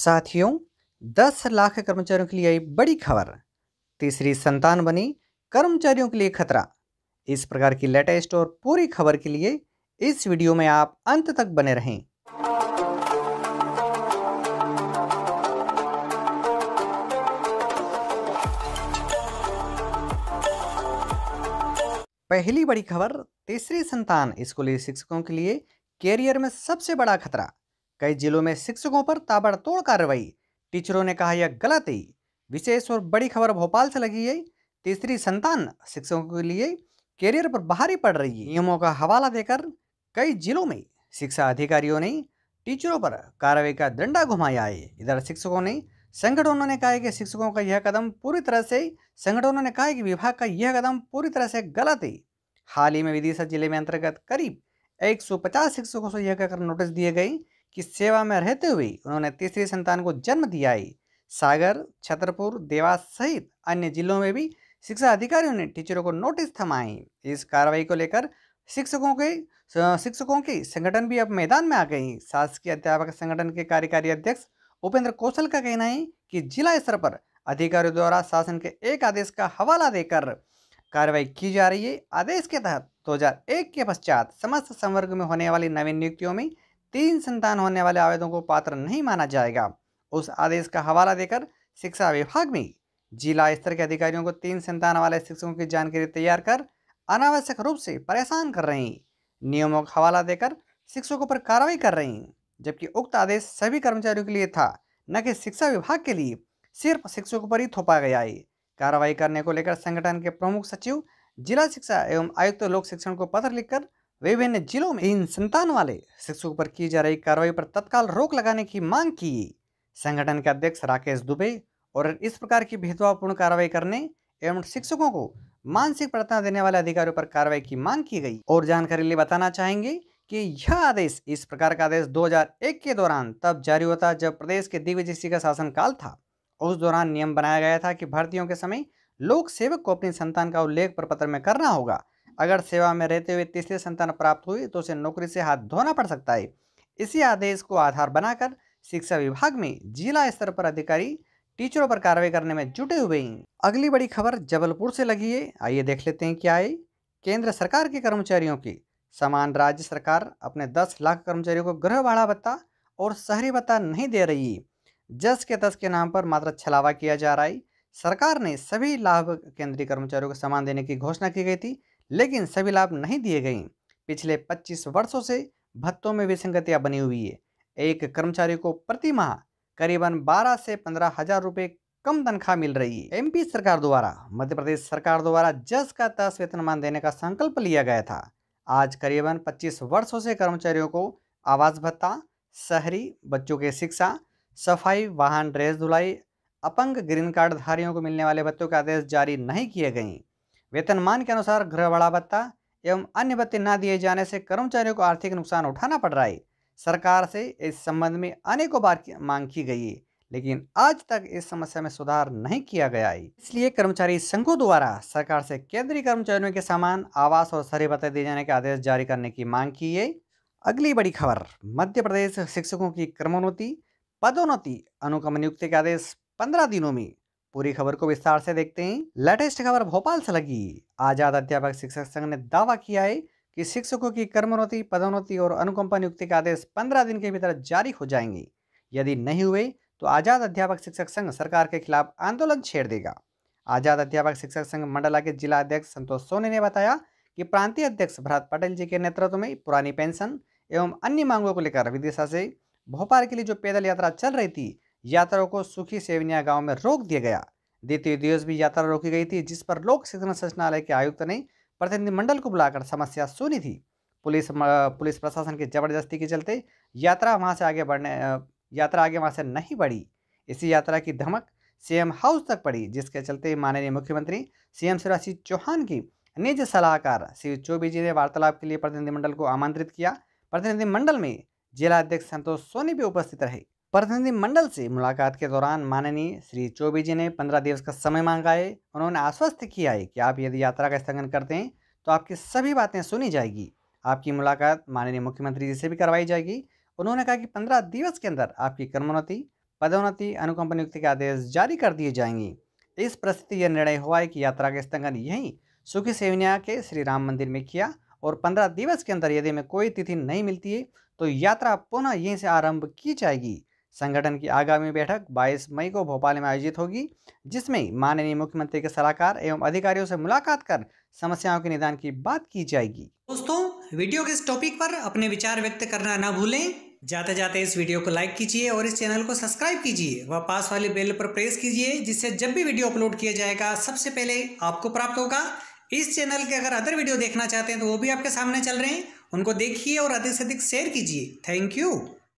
साथियों 10 लाख कर्मचारियों के लिए आई बड़ी खबर तीसरी संतान बनी कर्मचारियों के लिए खतरा इस प्रकार की लेटेस्ट और पूरी खबर के लिए इस वीडियो में आप अंत तक बने रहें पहली बड़ी खबर तीसरी संतान स्कूली शिक्षकों के लिए कैरियर में सबसे बड़ा खतरा कई जिलों में शिक्षकों पर ताबड़तोड़ कार्रवाई टीचरों ने कहा यह गलत है विशेष और बड़ी खबर भोपाल से लगी है तीसरी संतान शिक्षकों के लिए कैरियर पर बाहरी पड़ रही है नियमों का हवाला देकर कई जिलों में शिक्षा अधिकारियों ने टीचरों पर कार्रवाई का डंडा घुमाया है इधर शिक्षकों ने संगठनों ने कहा है कि शिक्षकों का यह कदम पूरी तरह से संगठनों ने कहा है कि विभाग का यह कदम पूरी तरह से गलत है हाल ही में विदिशा जिले में अंतर्गत करीब 150 शिक्षकों से यह कहकर नोटिस दिए गए की सेवा में रहते हुए उन्होंने तीसरी संतान को जन्म दिया है सागर छतरपुर देवास सहित अन्य जिलों में भी शिक्षा अधिकारियों ने टीचरों को नोटिस थमाए इस कार्रवाई को लेकर शिक्षकों के शिक्षकों के संगठन भी अब मैदान में आ गए हैं शासकीय अध्यापक संगठन के कार्यकारी अध्यक्ष उपेंद्र कौशल का कहना है कि जिला स्तर पर अधिकारियों द्वारा शासन के एक आदेश का हवाला देकर कार्रवाई की जा रही है आदेश के तहत 2001 के पश्चात समस्त संवर्ग में होने वाली नवीन नियुक्तियों में तीन संतान होने वाले आवेदन को पात्र नहीं माना जाएगा उस आदेश का हवाला देकर शिक्षा विभाग में जिला स्तर के अधिकारियों को तीन संतान वाले शिक्षकों की जानकारी तैयार कर अनावश्यक रूप से परेशान कर रहे हैं नियमों का हवाला देकर शिक्षकों पर कार्रवाई कर रहे हैं जबकि उक्त आदेश सभी कर्मचारियों के लिए था न कि शिक्षा विभाग के लिए सिर्फ शिक्षकों पर ही थोपा गया है कार्रवाई करने को लेकर संगठन के प्रमुख सचिव जिला शिक्षा एवं आयुक्त लोक शिक्षण को पत्र लिखकर विभिन्न जिलों में तीन संतान वाले शिक्षकों पर की जा रही कार्रवाई पर तत्काल रोक लगाने की मांग की संगठन के अध्यक्ष राकेश दुबे और इस प्रकार की भेदभावपूर्ण कार्रवाई करने एवं शिक्षकों को मानसिक प्रतना देने वाले अधिकारियों पर कार्रवाई की मांग की गई और जानकारी लिए बताना चाहेंगे कि यह आदेश इस प्रकार का आदेश 2001 के दौरान तब जारी होता जब प्रदेश के दिग्विजय सिंह का शासन काल था उस दौरान नियम बनाया गया था कि भर्तियों के समय लोक सेवक को अपनी संतान का उल्लेख पर पत्र में करना होगा अगर सेवा में रहते हुए तीसरी संतान प्राप्त हुई तो उसे नौकरी से हाथ धोना पड़ सकता है इसी आदेश को आधार बनाकर शिक्षा विभाग में जिला स्तर पर अधिकारी टीचरों पर कार्रवाई करने में जुटे हुए हैं अगली बड़ी खबर जबलपुर से लगी है आइए देख लेते हैं क्या है केंद्र सरकार के कर्मचारियों की समान राज्य सरकार अपने 10 लाख कर्मचारियों को गृह भाड़ा भत्ता और शहरी भत्ता नहीं दे रही जस के तस के नाम पर मात्र छलावा किया जा रहा है सरकार ने सभी लाभ केंद्रीय कर्मचारियों को समान देने की घोषणा की गई थी लेकिन सभी लाभ नहीं दिए गए पिछले 25 वर्षों से भत्तों में विसंगतियां बनी हुई है एक कर्मचारी को प्रति माह करीबन बारह से पंद्रह हजार रुपये कम तनख्वाह मिल रही है एमपी सरकार द्वारा मध्य प्रदेश सरकार द्वारा जस का तस वेतनमान देने का संकल्प लिया गया था आज करीबन 25 वर्षों से कर्मचारियों को आवास भत्ता शहरी बच्चों के शिक्षा सफाई वाहन ड्रेस धुलाई अपंग ग्रीन कार्ड धारियों को मिलने वाले भत्तों के आदेश जारी नहीं किए गए वेतनमान के अनुसार गृह बड़ा भत्ता एवं अन्य भत्ते न दिए जाने से कर्मचारियों को आर्थिक नुकसान उठाना पड़ रहा है सरकार से इस संबंध में अनेकों बार की मांग की गई है लेकिन आज तक इस समस्या में सुधार नहीं किया गया है इसलिए कर्मचारी संघों द्वारा सरकार से केंद्रीय कर्मचारियों के सामान आवास और सरे भत्ते दिए जाने के आदेश जारी करने की मांग की है अगली बड़ी खबर मध्य प्रदेश शिक्षकों की क्रमोन्नति पदोन्नति अनुकम नियुक्ति के आदेश पंद्रह दिनों में पूरी खबर को विस्तार से देखते हैं लेटेस्ट खबर भोपाल से लगी आजाद अध्यापक शिक्षक संघ ने दावा किया है कि शिक्षकों की कर्मोन्नति पदोन्नति और अनुकंपा नियुक्ति के आदेश पंद्रह दिन के भीतर जारी हो जाएंगे यदि नहीं हुए तो आजाद अध्यापक शिक्षक संघ सरकार के खिलाफ आंदोलन छेड़ देगा आजाद अध्यापक शिक्षक संघ मंडला के जिला अध्यक्ष संतोष सोनी ने बताया कि प्रांतीय अध्यक्ष भरत पटेल जी के नेतृत्व में पुरानी पेंशन एवं अन्य मांगों को लेकर विदिशा से भोपाल के लिए जो पैदल यात्रा चल रही थी यात्रा को सुखी सेवनिया गांव में रोक दिया गया द्वितीय दिवस भी यात्रा रोकी गई थी जिस पर लोक शिक्षण संचालय के आयुक्त ने प्रतिनिधिमंडल को बुलाकर समस्या सुनी थी पुलिस पुलिस प्रशासन की जबरदस्ती के चलते यात्रा वहाँ से आगे बढ़ने यात्रा आगे वहाँ से नहीं बढ़ी इसी यात्रा की धमक सीएम हाउस तक पड़ी जिसके चलते माननीय मुख्यमंत्री सीएम शिवराज सिंह चौहान की निज सलाहकार श्री चौबे जी ने वार्तालाप के लिए प्रतिनिधिमंडल को आमंत्रित किया प्रतिनिधिमंडल में जिला अध्यक्ष संतोष सोनी भी उपस्थित रहे प्रतिनिधिमंडल से मुलाकात के दौरान माननीय श्री चौबे जी ने पंद्रह दिवस का समय मांगा है उन्होंने आश्वस्त किया है कि आप यदि यात्रा का स्थगन करते हैं तो आपकी सभी बातें सुनी जाएगी आपकी मुलाकात माननीय मुख्यमंत्री जी से भी करवाई जाएगी उन्होंने कहा कि पंद्रह दिवस के अंदर आपकी कर्मोन्नति पदोन्नति अनुकंप नियुक्ति के आदेश जारी कर दिए जाएंगे इस परिस्थिति यह निर्णय हुआ है कि यात्रा का स्थगन यहीं सुखी सेवनिया के श्री राम मंदिर में किया और पंद्रह दिवस के अंदर यदि में कोई तिथि नहीं मिलती है तो यात्रा पुनः यहीं से आरंभ की जाएगी संगठन की आगामी बैठक 22 मई को भोपाल में आयोजित होगी जिसमें माननीय मुख्यमंत्री के सलाहकार एवं अधिकारियों से मुलाकात कर समस्याओं के निदान की बात की जाएगी दोस्तों वीडियो के इस टॉपिक पर अपने विचार व्यक्त करना ना भूलें जाते जाते इस वीडियो को लाइक कीजिए और इस चैनल को सब्सक्राइब कीजिए व पास वाले बेल पर प्रेस कीजिए जिससे जब भी वीडियो अपलोड किया जाएगा सबसे पहले आपको प्राप्त होगा इस चैनल के अगर अदर वीडियो देखना चाहते हैं तो वो भी आपके सामने चल रहे हैं उनको देखिए और अधिक से अधिक शेयर कीजिए थैंक यू